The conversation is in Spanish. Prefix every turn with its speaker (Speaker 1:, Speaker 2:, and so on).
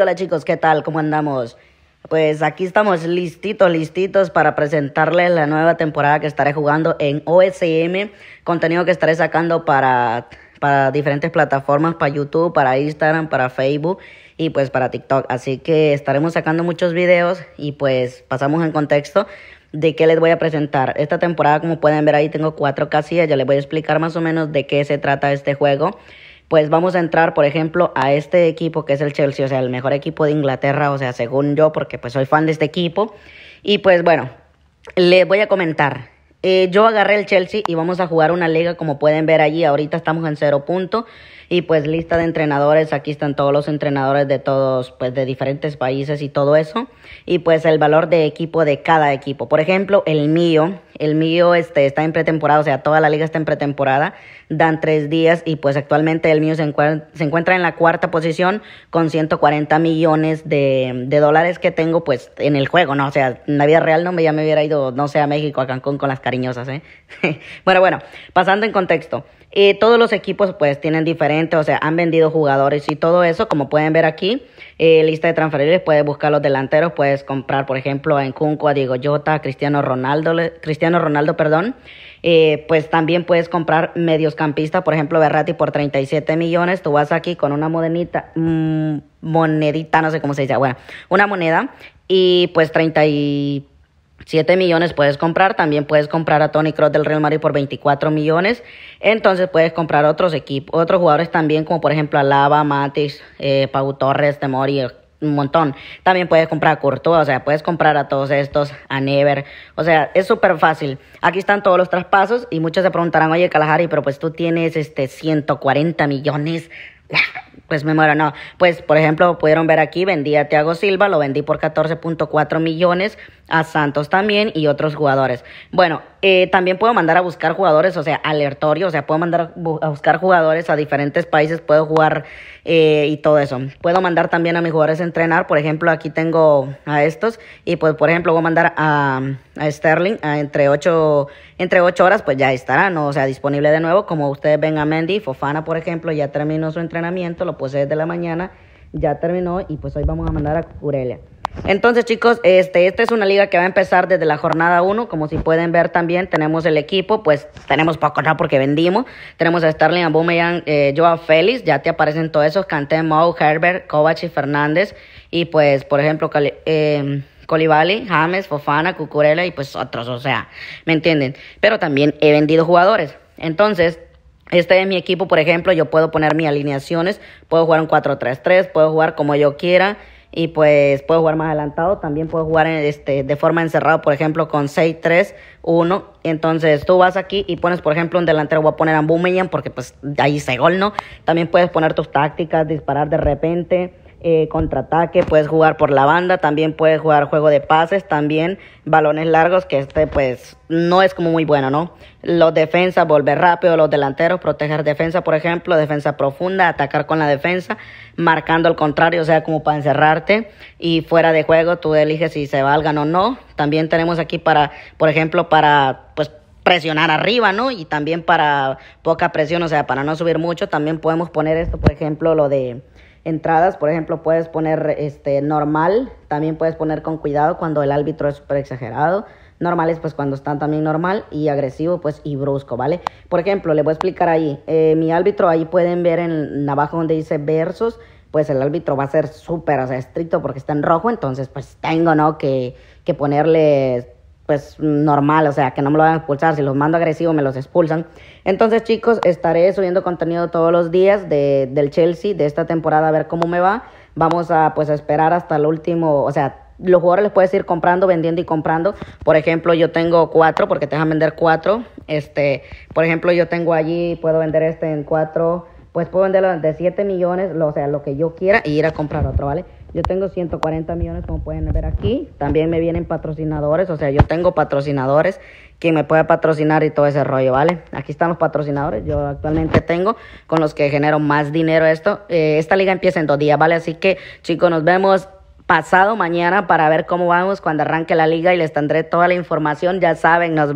Speaker 1: hola chicos, ¿qué tal? ¿Cómo andamos? Pues aquí estamos listitos, listitos para presentarles la nueva temporada que estaré jugando en OSM, contenido que estaré sacando para, para diferentes plataformas, para YouTube, para Instagram, para Facebook y pues para TikTok. Así que estaremos sacando muchos videos y pues pasamos en contexto de qué les voy a presentar. Esta temporada, como pueden ver ahí, tengo cuatro casillas, ya les voy a explicar más o menos de qué se trata este juego pues vamos a entrar, por ejemplo, a este equipo que es el Chelsea, o sea, el mejor equipo de Inglaterra, o sea, según yo, porque pues soy fan de este equipo. Y pues bueno, les voy a comentar. Eh, yo agarré el Chelsea y vamos a jugar una liga, como pueden ver allí, ahorita estamos en cero punto. Y pues lista de entrenadores, aquí están todos los entrenadores de todos, pues de diferentes países y todo eso. Y pues el valor de equipo de cada equipo. Por ejemplo, el mío, el mío este, está en pretemporada, o sea, toda la liga está en pretemporada, dan tres días y pues actualmente el mío se, encuentra, se encuentra en la cuarta posición con 140 millones de, de, dólares que tengo pues en el juego, ¿no? O sea, en la vida real no me, ya me hubiera ido, no sé, a México, a Cancún con las cariñosas, ¿eh? bueno, bueno, pasando en contexto, eh, todos los equipos pues tienen diferentes o sea, han vendido jugadores y todo eso, como pueden ver aquí, eh, lista de transferibles, puedes buscar los delanteros, puedes comprar, por ejemplo, en Cunco a Diego Jota, Cristiano Ronaldo, Cristiano Ronaldo, perdón, eh, pues también puedes comprar medioscampistas, por ejemplo, Berrati por 37 millones, tú vas aquí con una monedita mm, monedita, no sé cómo se dice, bueno, una moneda y pues 30 7 millones puedes comprar, también puedes comprar a Tony Cross del Real Madrid por 24 millones, entonces puedes comprar otros equipos, otros jugadores también, como por ejemplo Alaba, Matis, eh, Pau Torres, Temori, un montón. También puedes comprar a Courtois, o sea, puedes comprar a todos estos, a Never, o sea, es súper fácil. Aquí están todos los traspasos y muchos se preguntarán, oye Kalahari, pero pues tú tienes este 140 millones pues me muero, no. Pues, por ejemplo, pudieron ver aquí, vendí a Thiago Silva, lo vendí por 14.4 millones, a Santos también y otros jugadores. Bueno, eh, también puedo mandar a buscar jugadores, o sea, alertorio, o sea, puedo mandar a buscar jugadores a diferentes países, puedo jugar eh, y todo eso. Puedo mandar también a mis jugadores a entrenar, por ejemplo, aquí tengo a estos, y pues, por ejemplo, voy a mandar a, Sterling a entre 8 entre ocho horas pues ya estará, ¿no? O sea, disponible de nuevo. Como ustedes ven a Mendy, Fofana, por ejemplo, ya terminó su entrenamiento, lo puse desde la mañana, ya terminó y pues hoy vamos a mandar a Curelia. Entonces, chicos, este, esta es una liga que va a empezar desde la jornada uno. Como si pueden ver también, tenemos el equipo, pues tenemos ¿no? porque vendimos. Tenemos a Starling Boomerang, eh, Joao Félix, ya te aparecen todos esos, Cante, Mau, Herbert, Kovac y Fernández. Y pues, por ejemplo, eh, Colibali, James, Fofana, Cucurella y pues otros, o sea, ¿me entienden? Pero también he vendido jugadores. Entonces, este es mi equipo, por ejemplo, yo puedo poner mis alineaciones, puedo jugar un 4-3-3, puedo jugar como yo quiera y pues puedo jugar más adelantado, también puedo jugar en este, de forma encerrada, por ejemplo, con 6-3-1. Entonces tú vas aquí y pones, por ejemplo, un delantero, voy a poner a Boomerang porque pues ahí se gol, ¿no? También puedes poner tus tácticas, disparar de repente. Eh, contraataque, puedes jugar por la banda, también puedes jugar juego de pases, también balones largos, que este pues no es como muy bueno, ¿no? Los defensas, volver rápido, los delanteros, proteger defensa, por ejemplo, defensa profunda, atacar con la defensa, marcando el contrario, o sea, como para encerrarte y fuera de juego, tú eliges si se valgan o no. También tenemos aquí para, por ejemplo, para pues presionar arriba, ¿no? Y también para poca presión, o sea, para no subir mucho, también podemos poner esto, por ejemplo, lo de entradas, por ejemplo, puedes poner este normal, también puedes poner con cuidado cuando el árbitro es súper exagerado. Normal pues cuando están también normal y agresivo pues y brusco, ¿vale? Por ejemplo, le voy a explicar ahí, eh, mi árbitro ahí pueden ver en abajo donde dice versos, pues el árbitro va a ser súper o sea, estricto porque está en rojo, entonces pues tengo, ¿no? Que, que ponerle pues normal, o sea, que no me lo van a expulsar, si los mando agresivos me los expulsan. Entonces, chicos, estaré subiendo contenido todos los días de, del Chelsea, de esta temporada, a ver cómo me va. Vamos a pues esperar hasta el último, o sea, los jugadores les puedes ir comprando, vendiendo y comprando. Por ejemplo, yo tengo cuatro, porque te dejan vender cuatro. Este, por ejemplo, yo tengo allí, puedo vender este en cuatro, pues puedo venderlo de 7 millones, o sea, lo que yo quiera, y ir a comprar otro, ¿vale? Yo tengo 140 millones, como pueden ver aquí. También me vienen patrocinadores, o sea, yo tengo patrocinadores, que me pueden patrocinar y todo ese rollo, ¿vale? Aquí están los patrocinadores, yo actualmente tengo, con los que genero más dinero esto. Eh, esta liga empieza en dos días, ¿vale? Así que, chicos, nos vemos pasado mañana para ver cómo vamos cuando arranque la liga y les tendré toda la información, ya saben, nos vemos.